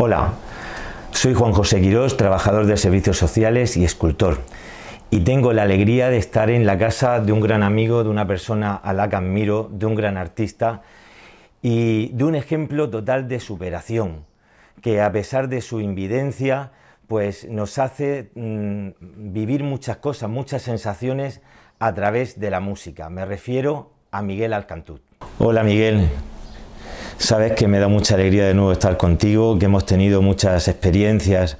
Hola, soy Juan José Quirós, trabajador de servicios sociales y escultor. Y tengo la alegría de estar en la casa de un gran amigo, de una persona a la que admiro, de un gran artista y de un ejemplo total de superación, que a pesar de su invidencia, pues nos hace mm, vivir muchas cosas, muchas sensaciones a través de la música. Me refiero a Miguel Alcantud. Hola Miguel, Sabes que me da mucha alegría de nuevo estar contigo, que hemos tenido muchas experiencias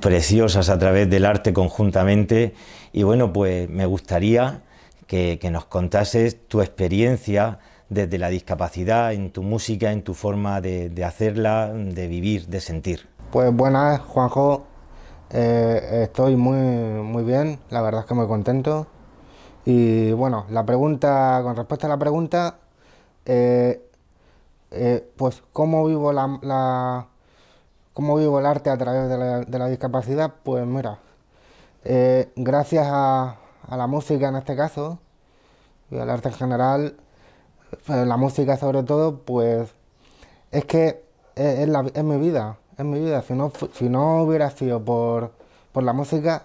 preciosas a través del arte conjuntamente y bueno, pues me gustaría que, nos contases tu experiencia desde la discapacidad, en tu música, en tu forma de, hacerla, de vivir, de sentir. Pues buenas, Juanjo. Eh, estoy muy, muy bien, la verdad es que muy contento. Y bueno, la pregunta, con respuesta a la pregunta, eh, eh, pues cómo vivo la, la, cómo vivo el arte a través de la, discapacidad, pues mira, eh, gracias a, la música en este caso, y al arte en general, pues, la música sobre todo, pues es que eh, es, es mi vida, es mi vida. Si no, si no hubiera sido por, por la música,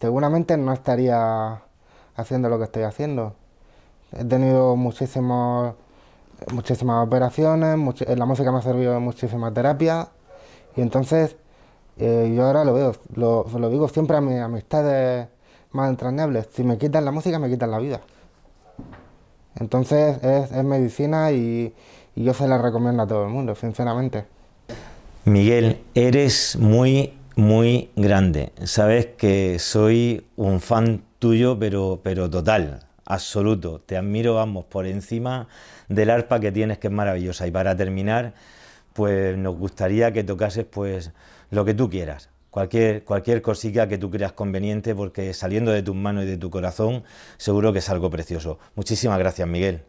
seguramente no estaría haciendo lo que estoy haciendo. He tenido muchísimos muchísimas operaciones, eh, la música me ha servido en muchísimas terapia... y entonces eh, yo ahora lo veo, lo, lo, digo siempre a mis amistades más entrañables, si me quitan la música me quitan la vida. Entonces es, medicina y, yo se la recomiendo a todo el mundo, sinceramente. Miguel, eres muy, muy grande. Sabes que soy un fan tuyo, pero, pero total absoluto. Te admiro, vamos, por encima del arpa que tienes, que es maravillosa. Y para terminar, pues nos gustaría que tocases pues lo que tú quieras. Cualquier, cualquier cosita que tú creas conveniente, porque saliendo de tus manos y de tu corazón, seguro que es algo precioso. Muchísimas gracias, Miguel.